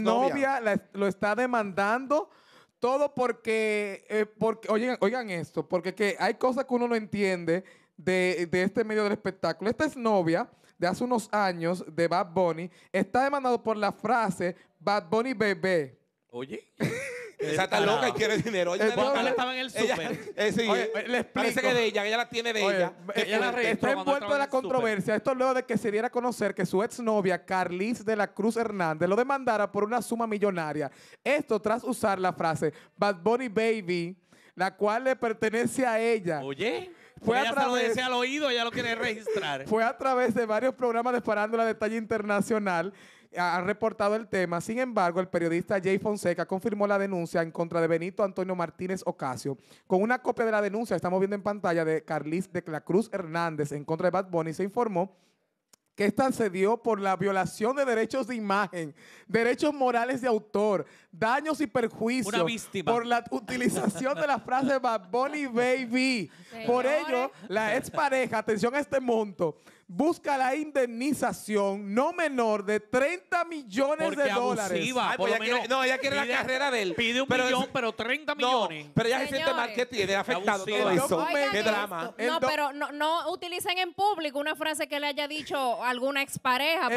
Novia lo está demandando. Todo porque, eh, porque oigan, oigan esto, porque que hay cosas que uno no entiende de, este medio del espectáculo. Esta es Novia, de hace unos años de Bad Bunny está demandado por la frase Bad Bunny bebé. Oye. Eh, Esa está ah, loca y quiere dinero. Oye, eh, estaba en el super súper. Eh, Oye, le explico. parece que de ella, que ella la tiene de ella. Ella la envuelto de la controversia. Esto luego de que se diera a conocer que su exnovia, Carlis de la Cruz Hernández, lo demandara por una suma millonaria. Esto tras usar la frase Bad Bunny Baby la cual le pertenece a ella. Oye. Fue ella a se lo al oído, ella lo quiere registrar. Fue a través de varios programas de Parándola de talla internacional han reportado el tema. Sin embargo, el periodista Jay Fonseca confirmó la denuncia en contra de Benito Antonio Martínez Ocasio. Con una copia de la denuncia, estamos viendo en pantalla, de Carlis de la Cruz Hernández en contra de Bad Bunny, se informó que esta se dio por la violación de derechos de imagen, derechos morales de autor, daños y perjuicios por la utilización de la frase Bad Bunny Baby. Por ello, la expareja, atención a este monto, busca la indemnización no menor de 30 millones de dólares. Pues no, ella quiere la carrera de él. Pide un millón, pero 30 millones. pero ella se siente mal que tiene afectado todo eso. Qué drama. No, pero no, utilicen en público una frase que le haya dicho alguna expareja.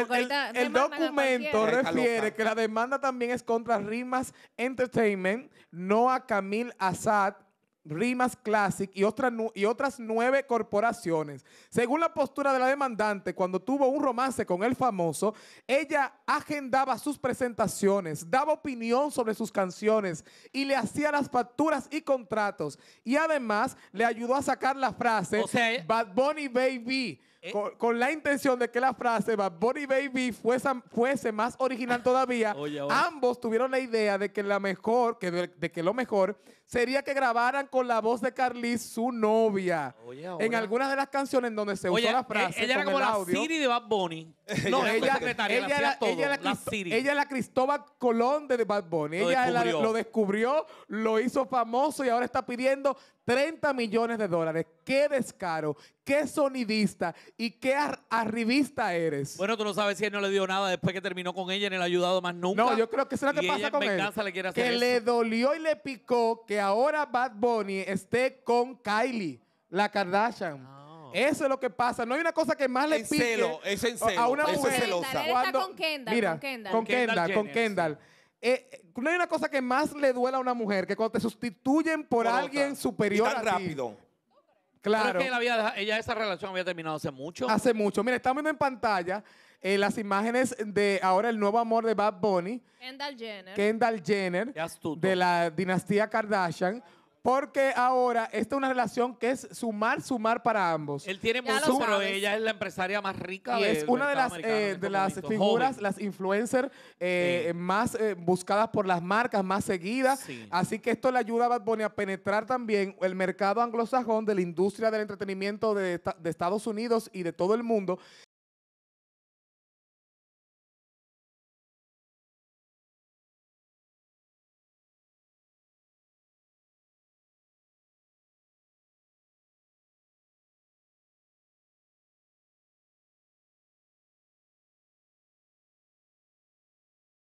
el, documento refiere que la demanda también es contra Rimas Entertainment, no a Camil Assad Rimas Classic y, otras nueve corporaciones. Según la postura de la demandante, cuando tuvo un romance con el famoso, ella agendaba sus presentaciones, daba opinión sobre sus canciones y le hacía las facturas y contratos. Y además le ayudó a sacar la frase Bad Bunny Baby eh, con, la intención de que la frase Bad Bunny Baby fuese, fuese más original todavía, ambos tuvieron la idea de que, la mejor, que de, que lo mejor sería que grabaran con la voz de Carly, su novia. en algunas de las canciones donde se usó la e- frase. Ella era como la audio, de Bad Bunny. No, ella, ella, la Cristóbal Colón de Bad Bunny. ella lo descubrió, lo hizo famoso y ahora está pidiendo 30 millones de dólares. Qué descaro, qué sonidista y qué arribista eres. Bueno, tú no sabes si él no le dio nada después que terminó con ella ni el ha ayudado más nunca. No, yo creo que eso es lo que pasa con él. Le que le dolió y le picó que ahora Bad Bunny esté con Kylie, la Kardashian. Ah. Eso es lo que pasa. No hay una cosa que más le es celo, es mujer. celosa. está con Kendall. con Kendall, con Kendall. Eh, no hay una cosa que más le duela a una mujer que cuando te sustituyen por, alguien superior y tan rápido. Claro. ella esa relación había terminado hace mucho. Hace mucho. Mira, estamos viendo en pantalla eh, las imágenes de ahora el nuevo amor de Bad Bunny. Kendall Jenner. Kendall Jenner. De la dinastía Kardashian. Porque ahora esta es una relación que es sumar, sumar para ambos. Él tiene mucho, pero ella es la empresaria más rica. es una de las, eh, este de las figuras, las influencers eh, más eh, buscadas por las marcas, más seguidas. Así que esto le ayuda a Bad Bunny a penetrar también el mercado anglosajón de la industria del entretenimiento de Estados Unidos y de todo el mundo.